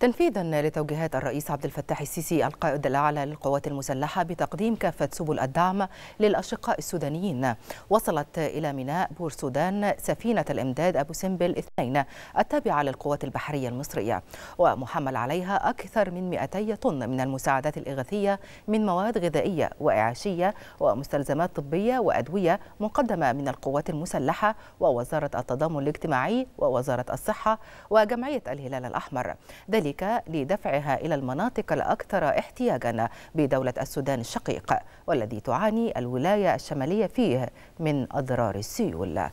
تنفيذا لتوجيهات الرئيس عبد الفتاح السيسي القائد الاعلى للقوات المسلحه بتقديم كافه سبل الدعم للاشقاء السودانيين وصلت الى ميناء بور سودان سفينه الامداد ابو سمبل اثنين التابعه للقوات البحريه المصريه ومحمل عليها اكثر من 200 طن من المساعدات الاغاثيه من مواد غذائيه واعاشيه ومستلزمات طبيه وادويه مقدمه من القوات المسلحه ووزاره التضامن الاجتماعي ووزاره الصحه وجمعيه الهلال الاحمر ذلك وذلك لدفعها إلى المناطق الأكثر احتياجا بدولة السودان الشقيق والذي تعاني الولاية الشمالية فيه من أضرار السيول